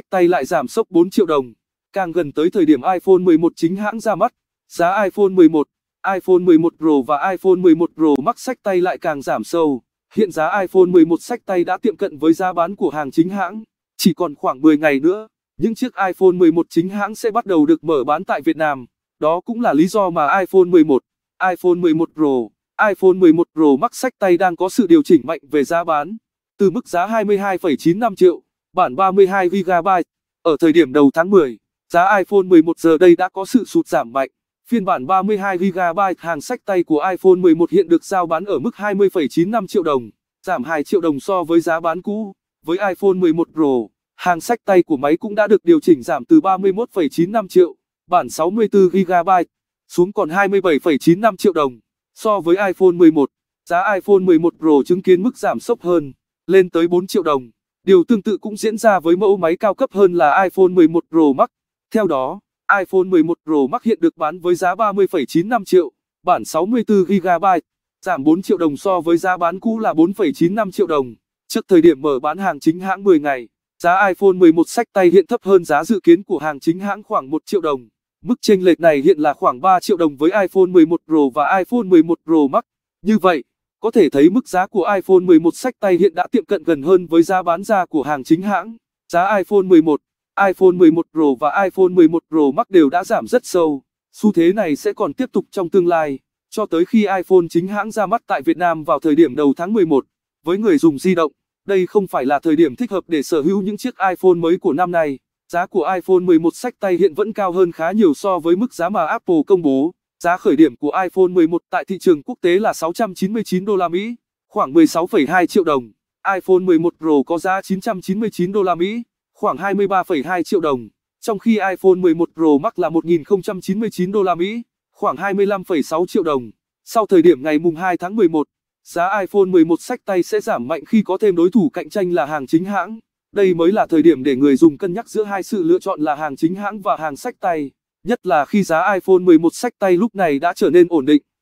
Sách tay lại giảm sốc 4 triệu đồng. Càng gần tới thời điểm iPhone 11 chính hãng ra mắt, giá iPhone 11, iPhone 11 Pro và iPhone 11 Pro Max sách tay lại càng giảm sâu. Hiện giá iPhone 11 sách tay đã tiệm cận với giá bán của hàng chính hãng. Chỉ còn khoảng 10 ngày nữa, những chiếc iPhone 11 chính hãng sẽ bắt đầu được mở bán tại Việt Nam. Đó cũng là lý do mà iPhone 11, iPhone 11 Pro, iPhone 11 Pro Max sách tay đang có sự điều chỉnh mạnh về giá bán, từ mức giá 22,95 triệu bản 32GB. Ở thời điểm đầu tháng 10, giá iPhone 11 giờ đây đã có sự sụt giảm mạnh. Phiên bản 32GB hàng sách tay của iPhone 11 hiện được giao bán ở mức 20,95 triệu đồng, giảm 2 triệu đồng so với giá bán cũ. Với iPhone 11 Pro, hàng sách tay của máy cũng đã được điều chỉnh giảm từ 31,95 triệu, bản 64GB, xuống còn 27,95 triệu đồng. So với iPhone 11, giá iPhone 11 Pro chứng kiến mức giảm sốc hơn, lên tới 4 triệu đồng. Điều tương tự cũng diễn ra với mẫu máy cao cấp hơn là iPhone 11 Pro Max. Theo đó, iPhone 11 Pro Max hiện được bán với giá 30,95 triệu, bản 64GB, giảm 4 triệu đồng so với giá bán cũ là 4,95 triệu đồng. Trước thời điểm mở bán hàng chính hãng 10 ngày, giá iPhone 11 sách tay hiện thấp hơn giá dự kiến của hàng chính hãng khoảng 1 triệu đồng. Mức chênh lệch này hiện là khoảng 3 triệu đồng với iPhone 11 Pro và iPhone 11 Pro Max. Như vậy, có thể thấy mức giá của iPhone 11 sách tay hiện đã tiệm cận gần hơn với giá bán ra của hàng chính hãng. Giá iPhone 11, iPhone 11 Pro và iPhone 11 Pro Max đều đã giảm rất sâu. Xu thế này sẽ còn tiếp tục trong tương lai, cho tới khi iPhone chính hãng ra mắt tại Việt Nam vào thời điểm đầu tháng 11. Với người dùng di động, đây không phải là thời điểm thích hợp để sở hữu những chiếc iPhone mới của năm nay. Giá của iPhone 11 sách tay hiện vẫn cao hơn khá nhiều so với mức giá mà Apple công bố. Giá khởi điểm của iPhone 11 tại thị trường quốc tế là 699 đô la Mỹ, khoảng 16,2 triệu đồng. iPhone 11 Pro có giá 999 đô la Mỹ, khoảng 23,2 triệu đồng, trong khi iPhone 11 Pro Max là 1099 đô la Mỹ, khoảng 25,6 triệu đồng. Sau thời điểm ngày mùng 2 tháng 11, giá iPhone 11 sách tay sẽ giảm mạnh khi có thêm đối thủ cạnh tranh là hàng chính hãng. Đây mới là thời điểm để người dùng cân nhắc giữa hai sự lựa chọn là hàng chính hãng và hàng sách tay nhất là khi giá iPhone 11 sách tay lúc này đã trở nên ổn định.